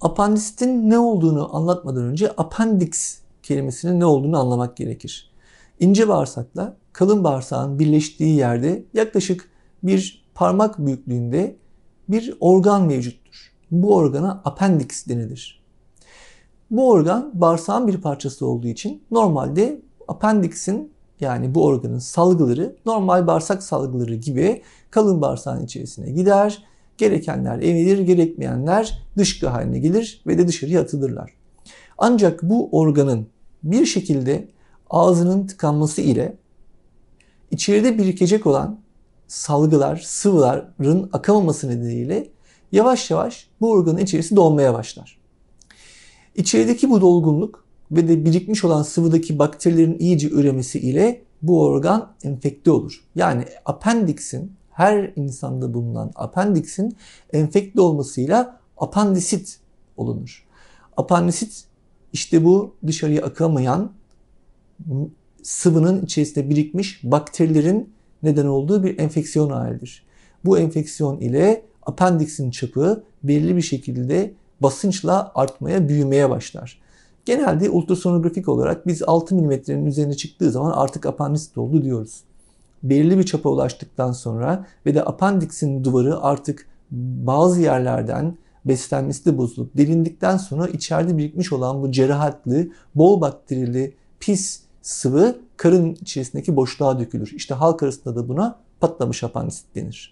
Apandisin ne olduğunu anlatmadan önce appendiks kelimesinin ne olduğunu anlamak gerekir. İnce bağırsakla kalın bağırsağın birleştiği yerde yaklaşık bir parmak büyüklüğünde bir organ mevcuttur. Bu organa appendiks denilir. Bu organ bağırsağın bir parçası olduğu için normalde appendiksin yani bu organın salgıları normal bağırsak salgıları gibi kalın bağırsağın içerisine gider Gerekenler enilir, gerekmeyenler dışkı haline gelir ve de dışarıya atılırlar. Ancak bu organın bir şekilde ağzının tıkanması ile içeride birikecek olan salgılar, sıvıların akamaması nedeniyle yavaş yavaş bu organın içerisi dolmaya başlar. İçerideki bu dolgunluk ve de birikmiş olan sıvıdaki bakterilerin iyice üremesi ile bu organ enfekte olur. Yani apendiksin her insanda bulunan apendiksin enfekte olmasıyla apandisit olunur. Apandisit işte bu dışarıya akamayan sıvının içerisinde birikmiş bakterilerin neden olduğu bir enfeksiyon halidir. Bu enfeksiyon ile apendiksin çapı belli bir şekilde basınçla artmaya, büyümeye başlar. Genelde ultrasonografik olarak biz 6 milimetrenin üzerine çıktığı zaman artık apandisit oldu diyoruz belirli bir çapa ulaştıktan sonra ve de apandiksin duvarı artık bazı yerlerden beslenmesi de bozulup delindikten sonra içeride birikmiş olan bu cerahatli, bol bakterili, pis sıvı karın içerisindeki boşluğa dökülür. İşte halk arasında da buna patlamış apandisit denir.